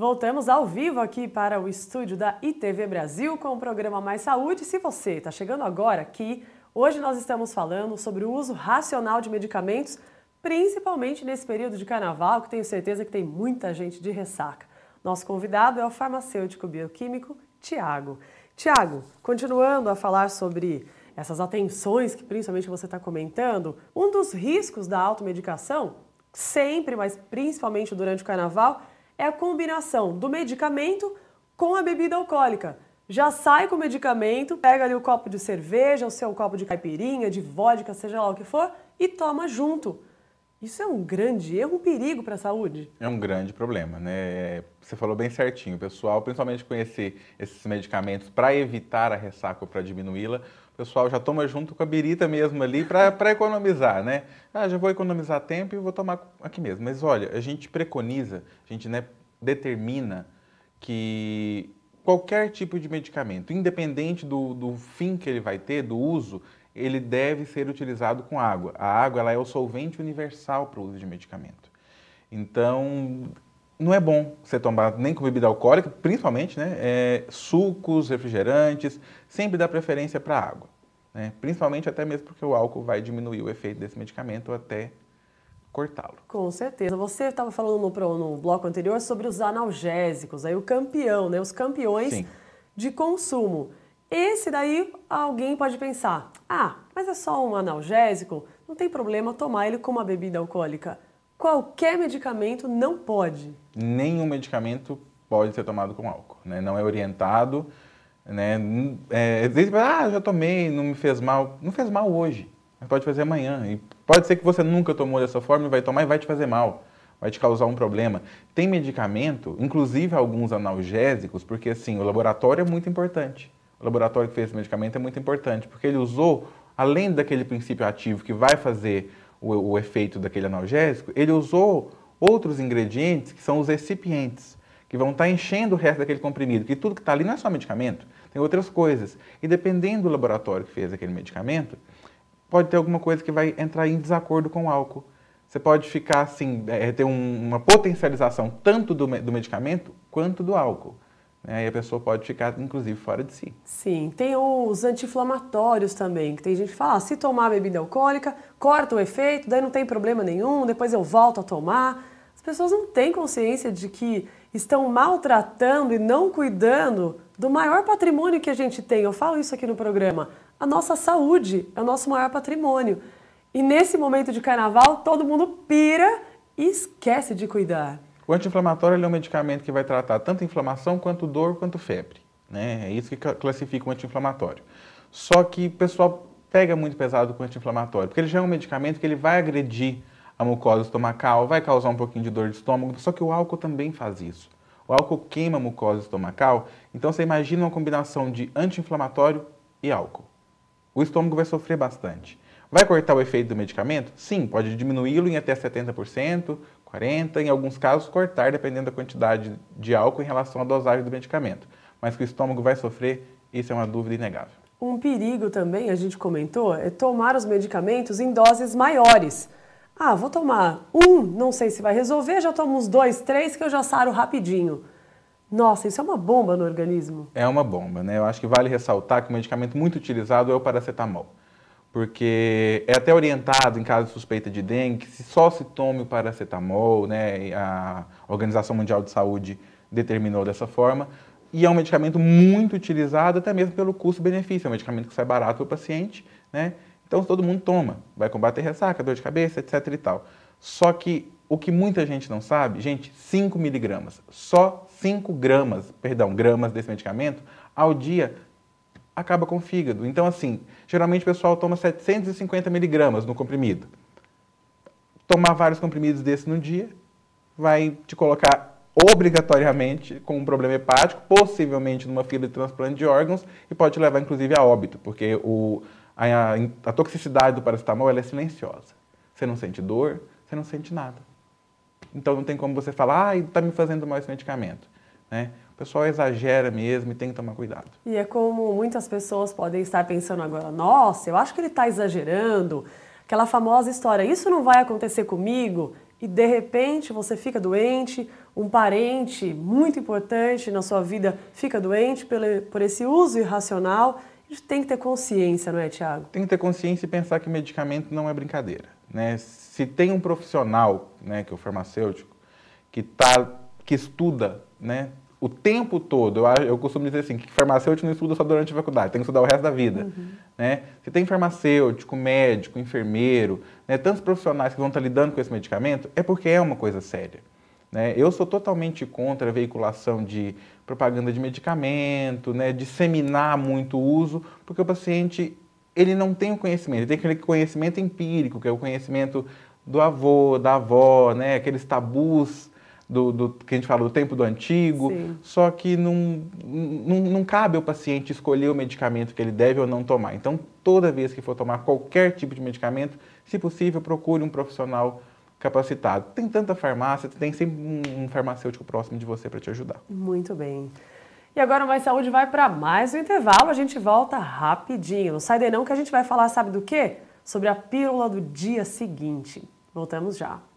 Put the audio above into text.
Voltamos ao vivo aqui para o estúdio da ITV Brasil com o programa Mais Saúde. Se você está chegando agora aqui, hoje nós estamos falando sobre o uso racional de medicamentos, principalmente nesse período de carnaval, que tenho certeza que tem muita gente de ressaca. Nosso convidado é o farmacêutico bioquímico Tiago. Tiago, continuando a falar sobre essas atenções que principalmente você está comentando, um dos riscos da automedicação, sempre, mas principalmente durante o carnaval, é a combinação do medicamento com a bebida alcoólica. Já sai com o medicamento, pega ali o copo de cerveja, o seu copo de caipirinha, de vodka, seja lá o que for, e toma junto. Isso é um grande erro, um perigo para a saúde. É um grande problema, né? Você falou bem certinho, pessoal, principalmente conhecer esses medicamentos para evitar a ressaca ou para diminuí-la, pessoal já toma junto com a birita mesmo ali para economizar, né? Ah, já vou economizar tempo e vou tomar aqui mesmo. Mas olha, a gente preconiza, a gente né, determina que qualquer tipo de medicamento, independente do, do fim que ele vai ter, do uso, ele deve ser utilizado com água. A água ela é o solvente universal para o uso de medicamento. Então, não é bom você tomar nem com bebida alcoólica, principalmente, né? É, sucos, refrigerantes, sempre dá preferência para água. Né? Principalmente até mesmo porque o álcool vai diminuir o efeito desse medicamento até cortá-lo. Com certeza. Você estava falando no, no, bloco anterior sobre os analgésicos, aí o campeão, né? Os campeões Sim. de consumo. Esse daí alguém pode pensar, ah, mas é só um analgésico, não tem problema tomar ele com uma bebida alcoólica qualquer medicamento não pode? Nenhum medicamento pode ser tomado com álcool, né? Não é orientado, né? É, ah, já tomei, não me fez mal. Não fez mal hoje, mas pode fazer amanhã. E pode ser que você nunca tomou dessa forma e vai tomar e vai te fazer mal vai te causar um problema. Tem medicamento, inclusive alguns analgésicos, porque assim, o laboratório é muito importante. O laboratório que fez esse medicamento é muito importante, porque ele usou, além daquele princípio ativo que vai fazer o, o efeito daquele analgésico, ele usou outros ingredientes que são os recipientes, que vão estar tá enchendo o resto daquele comprimido, que tudo que está ali não é só medicamento, tem outras coisas. E dependendo do laboratório que fez aquele medicamento, pode ter alguma coisa que vai entrar em desacordo com o álcool. Você pode ficar assim, é, ter um, uma potencialização tanto do, do medicamento quanto do álcool né? E a pessoa pode ficar, inclusive, fora de si. Sim, tem os anti-inflamatórios também, que tem gente que fala, ah, se tomar bebida alcoólica, corta o efeito, daí não tem problema nenhum, depois eu volto a tomar. As pessoas não têm consciência de que estão maltratando e não cuidando do maior patrimônio que a gente tem. Eu falo isso aqui no programa. A nossa saúde é o nosso maior patrimônio. E nesse momento de carnaval, todo mundo pira e esquece de cuidar. O anti-inflamatório é um medicamento que vai tratar tanto inflamação quanto dor quanto febre. Né? É isso que classifica o anti-inflamatório. Só que o pessoal pega muito pesado com o anti-inflamatório, porque ele já é um medicamento que ele vai agredir a mucosa estomacal, vai causar um pouquinho de dor de estômago, só que o álcool também faz isso. O álcool queima a mucosa estomacal, então você imagina uma combinação de anti-inflamatório e álcool. O estômago vai sofrer bastante. Vai cortar o efeito do medicamento? Sim, pode diminuí-lo em até 70%, 40, em alguns casos cortar, dependendo da quantidade de álcool em relação à dosagem do medicamento. Mas que o estômago vai sofrer, isso é uma dúvida inegável. Um perigo também, a gente comentou, é tomar os medicamentos em doses maiores. Ah, vou tomar um, não sei se vai resolver, já tomo uns dois, três que eu já saro rapidinho. Nossa, isso é uma bomba no organismo. É uma bomba, né? Eu acho que vale ressaltar que o medicamento muito utilizado é o paracetamol porque é até orientado em caso de suspeita de dengue se só se tome o paracetamol, né? A Organização Mundial de Saúde determinou dessa forma. E é um medicamento muito utilizado, até mesmo pelo custo-benefício. É um medicamento que sai barato para o paciente, né? Então todo mundo toma, vai combater ressaca, dor de cabeça, etc e tal. Só que o que muita gente não sabe, gente, 5 miligramas, só 5 gramas, perdão, gramas desse medicamento ao dia acaba com o fígado. Então, assim, geralmente o pessoal toma 750 miligramas no comprimido. Tomar vários comprimidos desse no dia vai te colocar obrigatoriamente com um problema hepático, possivelmente numa fila de transplante de órgãos e pode levar, inclusive, a óbito, porque o, a, a toxicidade do paracetamol é silenciosa. Você não sente dor, você não sente nada. Então não tem como você falar, ah, está me fazendo mal esse medicamento. Né? pessoal exagera mesmo e tem que tomar cuidado. E é como muitas pessoas podem estar pensando agora: nossa, eu acho que ele está exagerando. Aquela famosa história: isso não vai acontecer comigo. E de repente você fica doente, um parente muito importante na sua vida fica doente por esse uso irracional. A gente tem que ter consciência, não é, Tiago? Tem que ter consciência e pensar que medicamento não é brincadeira. Né? Se tem um profissional, né, que é o farmacêutico, que, tá, que estuda né, o tempo todo. Eu, eu costumo dizer assim, que farmacêutico não estuda só durante a faculdade, tem que estudar o resto da vida. Uhum. Né? Você tem farmacêutico, médico, enfermeiro, né? tantos profissionais que vão estar lidando com esse medicamento, é porque é uma coisa séria. Né? Eu sou totalmente contra a veiculação de propaganda de medicamento, né? disseminar muito o uso, porque o paciente ele não tem o conhecimento, ele tem aquele conhecimento empírico, que é o conhecimento do avô, da avó, né? aqueles tabus do, do, que a gente fala do tempo do antigo, Sim. só que não, não, não cabe ao paciente escolher o medicamento que ele deve ou não tomar. Então, toda vez que for tomar qualquer tipo de medicamento, se possível, procure um profissional capacitado. Tem tanta farmácia, tem sempre um farmacêutico próximo de você para te ajudar. Muito bem. E agora o Mais Saúde vai para mais um intervalo, a gente volta rapidinho. Não sai daí não que a gente vai falar, sabe do quê? Sobre a pílula do dia seguinte. Voltamos já.